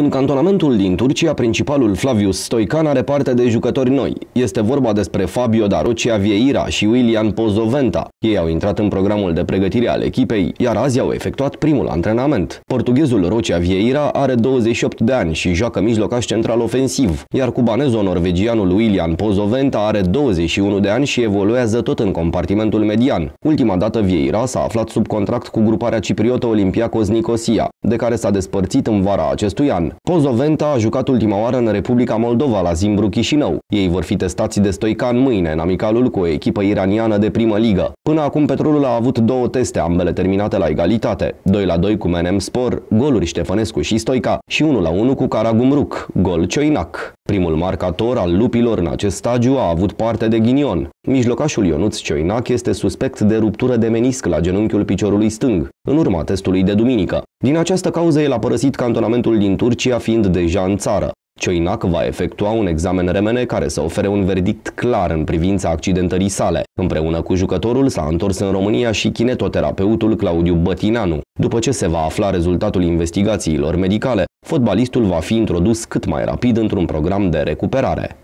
În cantonamentul din Turcia, principalul Flavius Stoican are parte de jucători noi. Este vorba despre Fabio Darocia Vieira și William Pozoventa. Ei au intrat în programul de pregătire al echipei, iar azi au efectuat primul antrenament. Portughezul Rocia Vieira are 28 de ani și joacă mijlocaș central ofensiv, iar cubanezul-norvegianul William Pozoventa are 21 de ani și evoluează tot în compartimentul median. Ultima dată Vieira s-a aflat sub contract cu gruparea cipriotă Olympiacos Nicosia, de care s-a despărțit în vara acestui an. Cozoventa a jucat ultima oară în Republica Moldova la Zimbru Chișinău. Ei vor fi testați de Stoican mâine în amicalul cu o echipă iraniană de primă ligă. Până acum Petrolul a avut două teste, ambele terminate la egalitate. 2 la 2 cu Menem Spor, goluri Ștefănescu și Stoica și 1 la 1 cu Karagumruc, gol Cioinac. Primul marcator al lupilor în acest stagiu a avut parte de ghinion. Mijlocașul Ionuț Cioinac este suspect de ruptură de menisc la genunchiul piciorului stâng, în urma testului de duminică. Din această cauză el a părăsit cantonamentul din Turcia fiind deja în țară. Cioinac va efectua un examen remene care să ofere un verdict clar în privința accidentării sale. Împreună cu jucătorul s-a întors în România și kinetoterapeutul Claudiu Bătinanu. După ce se va afla rezultatul investigațiilor medicale, fotbalistul va fi introdus cât mai rapid într-un program de recuperare.